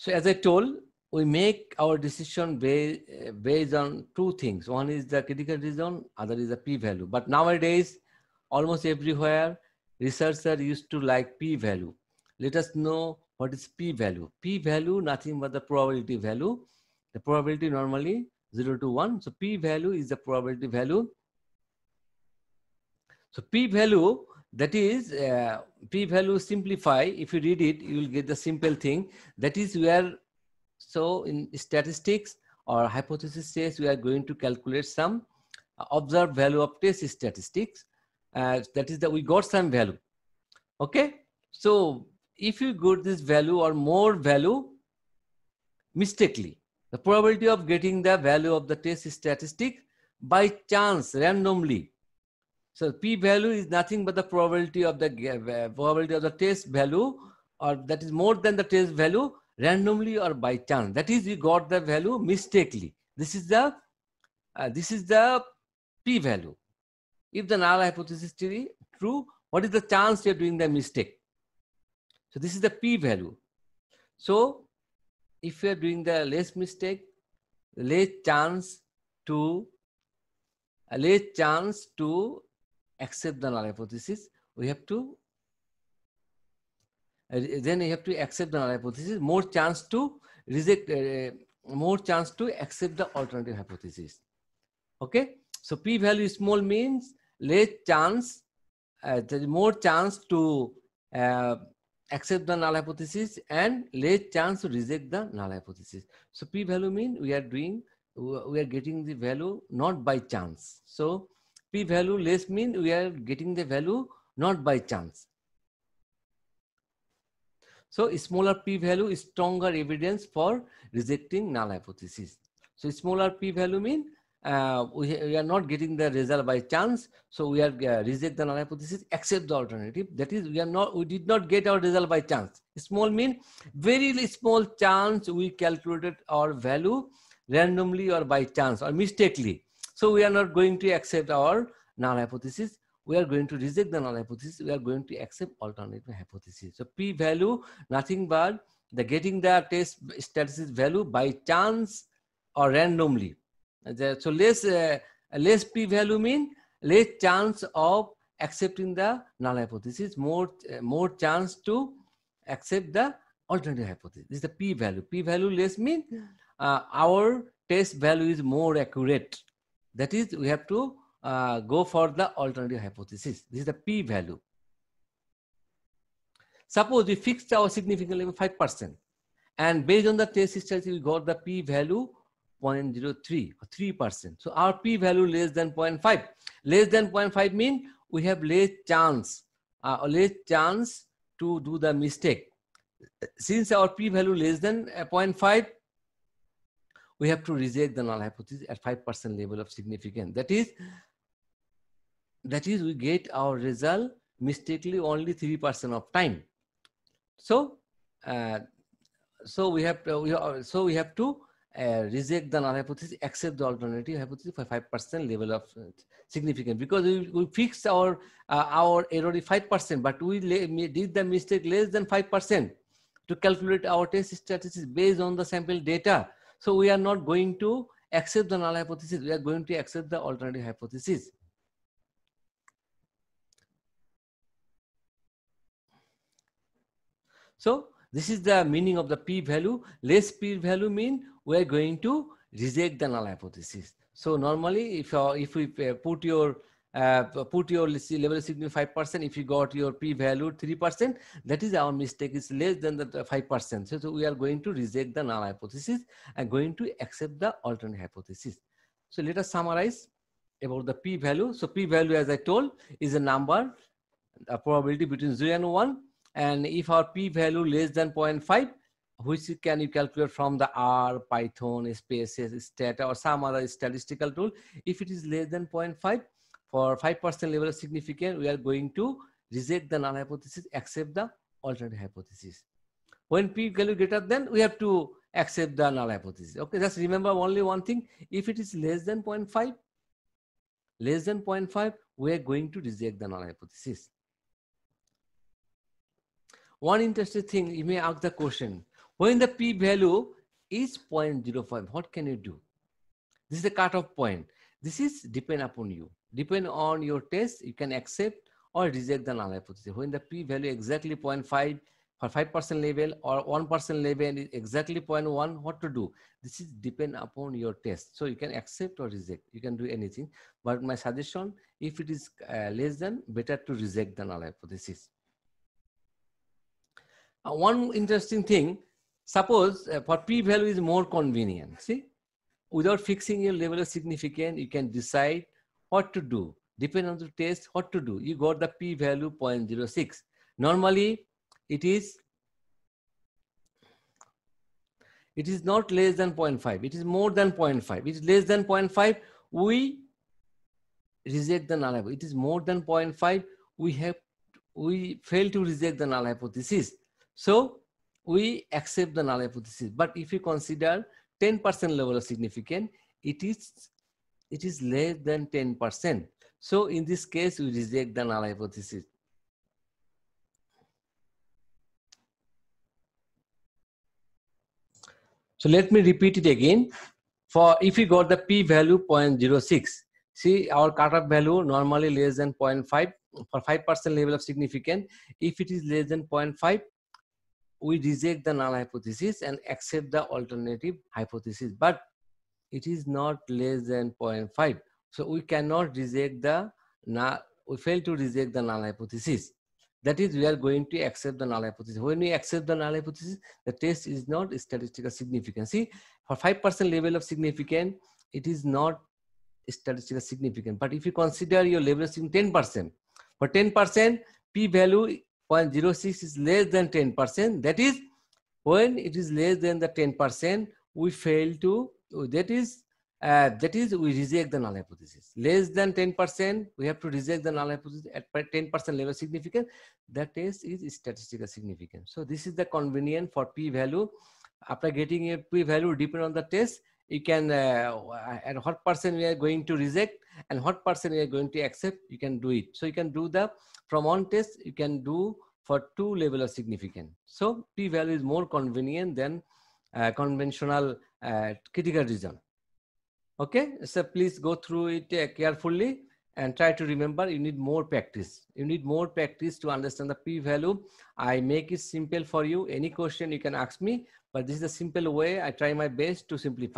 So as I told, we make our decision based, eh, based on two things. One is the critical reason, other is the p-value. But nowadays, almost everywhere, researchers used to like p-value. Let us know what is p-value. P-value, nothing but the probability value. The probability normally 0 to 1. So p-value is the probability value. So p-value that is, uh, p-value simplify, if you read it, you will get the simple thing. That is where, so in statistics or hypothesis says we are going to calculate some uh, observed value of test statistics. Uh, that is that we got some value. Okay. So if you got this value or more value mistakenly, the probability of getting the value of the test statistic by chance randomly so p value is nothing but the probability of the uh, probability of the test value or that is more than the test value randomly or by chance. That is, we got the value mistakenly. This is the uh, this is the p value. If the null hypothesis theory true, what is the chance you are doing the mistake? So this is the p value. So if you are doing the less mistake, less chance to uh, less chance to accept the null hypothesis, we have to uh, then you have to accept the null hypothesis. More chance to reject, uh, more chance to accept the alternative hypothesis. Okay, so p-value small means less chance, uh, there is more chance to accept the null hypothesis and less chance to reject the null hypothesis. So p-value means we are doing we are getting the value not by chance. So p value less mean we are getting the value not by chance. So smaller p value is stronger evidence for rejecting null hypothesis. So smaller p value mean uh, we, we, are not getting the result by chance. So we are uh, reject the null hypothesis, accept the alternative. That is, we are not we did not get our result by chance. Small mean very small chance we calculated our value randomly or by chance or mistakenly. So we are not going to accept our null hypothesis. We are going to reject the null hypothesis. We are going to accept alternative hypothesis. So p value, nothing but the getting the test statistic value by chance or randomly. So less, uh, less p value mean less chance of accepting the null hypothesis, more, uh, more chance to accept the alternative hypothesis. This is the p-value. P-value less means uh, our test value is more accurate. That is, we have to uh, go for the alternative hypothesis. This is the p value. Suppose we fixed our significant level 5%, and based on the test statistics, we got the p value 0.03 or 3%. So our p value less than 0.5. Less than 0.5 means we have less chance, uh, less chance to do the mistake. Since our p value less than uh, 0.5, we have to reject the null hypothesis at 5% level of significance. That is, that is we get our result mistakenly only 3% of time. So, uh, so we have to, we are, so we have to uh, reject the null hypothesis, accept the alternative hypothesis for 5% level of uh, significance because we, we fixed our uh, our error is 5%, but we did the mistake less than 5% to calculate our test statistics based on the sample data so we are not going to accept the null hypothesis. We are going to accept the alternative hypothesis. So this is the meaning of the p value. Less p value mean we are going to reject the null hypothesis. So normally if, uh, if we put your uh, put your level significant 5% if you got your p-value 3% that is our mistake is less than the 5% so, so we are going to reject the null hypothesis and going to accept the alternate hypothesis so let us summarize about the p-value so p-value as i told is a number a probability between 0 and 1 and if our p-value less than 0.5 which can you calculate from the R, Python, SPSS, Stata, or some other statistical tool. If it is less than 0.5, for 5% level of significance, we are going to reject the null hypothesis, accept the alternate hypothesis. When p value greater than, we have to accept the null hypothesis. Okay, just remember only one thing. If it is less than 0.5, less than 0.5, we are going to reject the null hypothesis. One interesting thing, you may ask the question, when the p value is 0.05, what can you do? This is the cutoff point. This is depend upon you. Depend on your test, you can accept or reject the null hypothesis. When the p-value exactly 0.5 for 5% level or 1% level is exactly 0.1, what to do? This is depend upon your test. So you can accept or reject. You can do anything. But my suggestion, if it is uh, less than, better to reject the null hypothesis. Uh, one interesting thing, suppose uh, for p-value is more convenient. See, without fixing your level of significance, you can decide what to do. Depending on the test, what to do. You got the p value 0.06. Normally, it is it is not less than 0.5. It is more than 0.5. It is less than 0.5. We reject the null hypothesis. It is more than 0.5. We have we fail to reject the null hypothesis. So we accept the null hypothesis. But if you consider 10% level of significance, it is, it is less than 10%. So in this case, we reject the null hypothesis. So let me repeat it again. For if we got the p value 0.06, see our cutoff value normally less than 0.5 for 5% level of significance. If it is less than 0.5, we reject the null hypothesis and accept the alternative hypothesis but it is not less than 0.5 so we cannot reject the null we fail to reject the null hypothesis that is we are going to accept the null hypothesis when we accept the null hypothesis the test is not statistical significant see for 5% level of significant it is not statistical significant but if you consider your level of 10% for 10% p value 0.06 is less than 10%. That is, when it is less than the 10%, we fail to, oh, that is, uh, that is, we reject the null hypothesis. Less than 10%, we have to reject the null hypothesis at 10% level significance. That is, is statistical significance. So this is the convenient for p-value. After getting a p-value depend on the test, you can uh, uh, and what person we are going to reject and what person we are going to accept you can do it so you can do the from one test you can do for two level of significance so p value is more convenient than uh, conventional uh, critical reason okay so please go through it uh, carefully and try to remember you need more practice you need more practice to understand the p value i make it simple for you any question you can ask me but this is a simple way i try my best to simplify